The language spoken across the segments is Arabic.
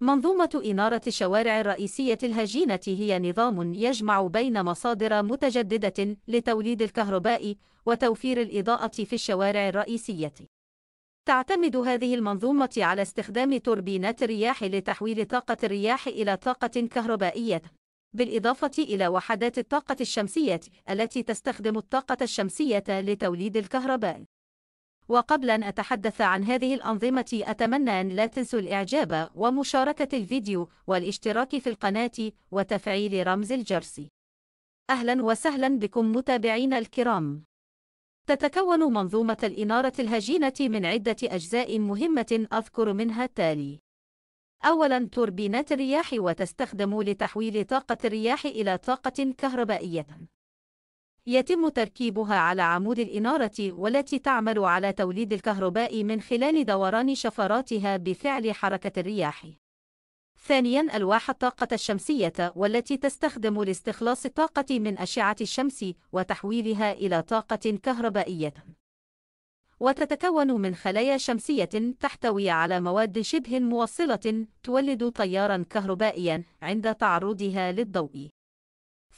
منظومة إنارة الشوارع الرئيسية الهجينة هي نظام يجمع بين مصادر متجددة لتوليد الكهرباء وتوفير الإضاءة في الشوارع الرئيسية. تعتمد هذه المنظومة على استخدام توربينات الرياح لتحويل طاقة الرياح إلى طاقة كهربائية، بالإضافة إلى وحدات الطاقة الشمسية التي تستخدم الطاقة الشمسية لتوليد الكهرباء. وقبل أن أتحدث عن هذه الأنظمة أتمنى أن لا تنسوا الإعجاب ومشاركة الفيديو والاشتراك في القناة وتفعيل رمز الجرس أهلا وسهلا بكم متابعين الكرام تتكون منظومة الإنارة الهجينة من عدة أجزاء مهمة أذكر منها التالي أولاً توربينات الرياح وتستخدم لتحويل طاقة الرياح إلى طاقة كهربائية يتم تركيبها على عمود الإنارة والتي تعمل على توليد الكهرباء من خلال دوران شفراتها بفعل حركة الرياح. ثانياً ألواح الطاقة الشمسية والتي تستخدم لاستخلاص الطاقة من أشعة الشمس وتحويلها إلى طاقة كهربائية. وتتكون من خلايا شمسية تحتوي على مواد شبه موصلة تولد تياراً كهربائياً عند تعرضها للضوء.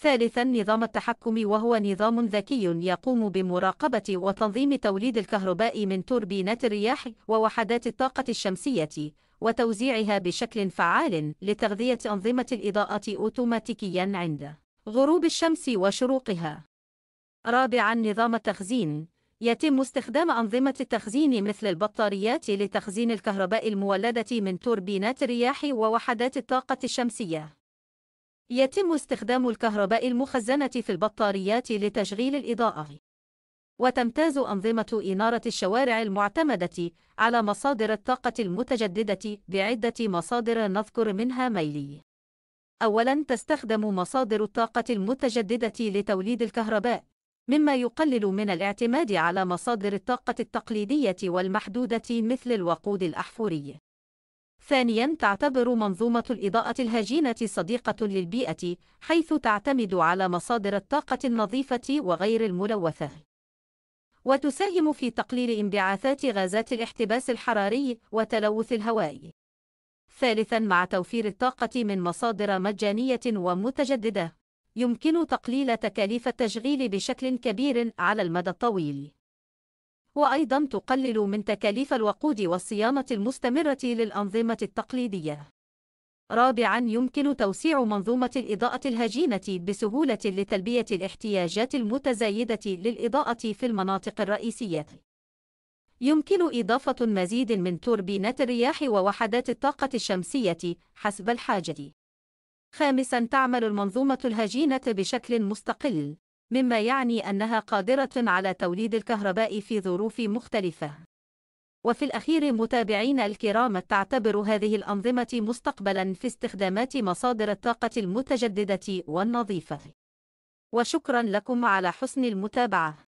ثالثا نظام التحكم وهو نظام ذكي يقوم بمراقبة وتنظيم توليد الكهرباء من توربينات الرياح ووحدات الطاقة الشمسية وتوزيعها بشكل فعال لتغذية أنظمة الإضاءة أوتوماتيكيا عند غروب الشمس وشروقها. رابعا نظام التخزين يتم استخدام أنظمة التخزين مثل البطاريات لتخزين الكهرباء المولدة من توربينات الرياح ووحدات الطاقة الشمسية. يتم استخدام الكهرباء المخزنة في البطاريات لتشغيل الإضاءة. وتمتاز أنظمة إنارة الشوارع المعتمدة على مصادر الطاقة المتجددة بعدة مصادر نذكر منها ميلي. أولاً تستخدم مصادر الطاقة المتجددة لتوليد الكهرباء، مما يقلل من الاعتماد على مصادر الطاقة التقليدية والمحدودة مثل الوقود الأحفوري. ثانياً تعتبر منظومة الإضاءة الهجينة صديقة للبيئة حيث تعتمد على مصادر الطاقة النظيفة وغير الملوثة وتساهم في تقليل انبعاثات غازات الاحتباس الحراري وتلوث الهواء ثالثاً مع توفير الطاقة من مصادر مجانية ومتجددة يمكن تقليل تكاليف التشغيل بشكل كبير على المدى الطويل وأيضا تقلل من تكاليف الوقود والصيانة المستمرة للأنظمة التقليدية. رابعاً يمكن توسيع منظومة الإضاءة الهجينة بسهولة لتلبية الاحتياجات المتزايدة للإضاءة في المناطق الرئيسية. يمكن إضافة مزيد من توربينات الرياح ووحدات الطاقة الشمسية حسب الحاجة. خامساً تعمل المنظومة الهجينة بشكل مستقل مما يعني أنها قادرة على توليد الكهرباء في ظروف مختلفة. وفي الأخير متابعين الكرام تعتبر هذه الأنظمة مستقبلا في استخدامات مصادر الطاقة المتجددة والنظيفة. وشكرا لكم على حسن المتابعة